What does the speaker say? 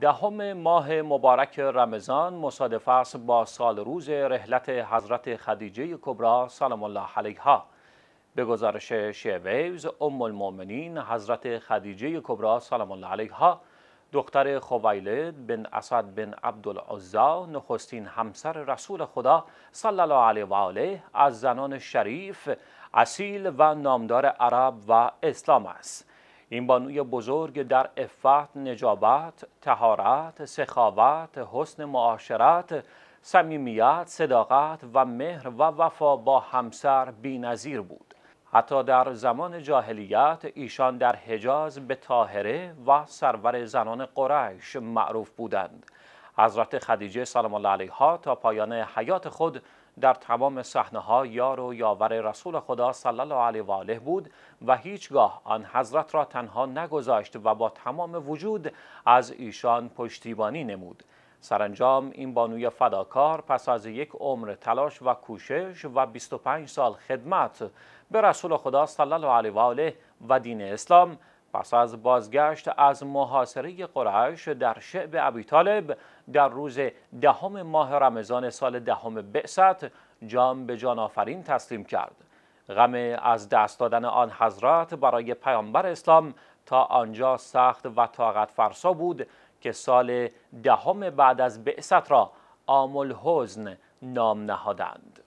دهم ماه مبارک رمضان مصادف است با سال روز رحلت حضرت خدیجه کبرا سلام الله علیها به گزارش شیویز ام المؤمنین حضرت خدیجه کبرا سلام الله علیها دختر خویلد بن اسد بن عبدالعزا نخستین همسر رسول خدا صلی الله علیه و آله از زنان شریف اصیل و نامدار عرب و اسلام است این بانوی بزرگ در افت، نجابت، تهارت، سخاوت، حسن معاشرت، صمیمیت، صداقت و مهر و وفا با همسر بینظیر بود. حتی در زمان جاهلیت ایشان در حجاز به طاهره و سرور زنان قریش معروف بودند. حضرت خدیجه سلام الله علیها تا پایان حیات خود در تمام صحنه ها یار و یاور رسول خدا صلی الله علیه و آله بود و هیچگاه آن حضرت را تنها نگذاشت و با تمام وجود از ایشان پشتیبانی نمود سرانجام این بانوی فداکار پس از یک عمر تلاش و کوشش و 25 سال خدمت به رسول خدا صلی الله علیه و آله و دین اسلام پس از بازگشت از محاصره قرش در شعب ابی طالب در روز دهم ماه رمضان سال دهم بعثت جام به جان آفرین تسلیم کرد غم از دست دادن آن حضرت برای پیامبر اسلام تا آنجا سخت و طاقت فرسا بود که سال دهم بعد از بعثت را آمل حزن نام نهادند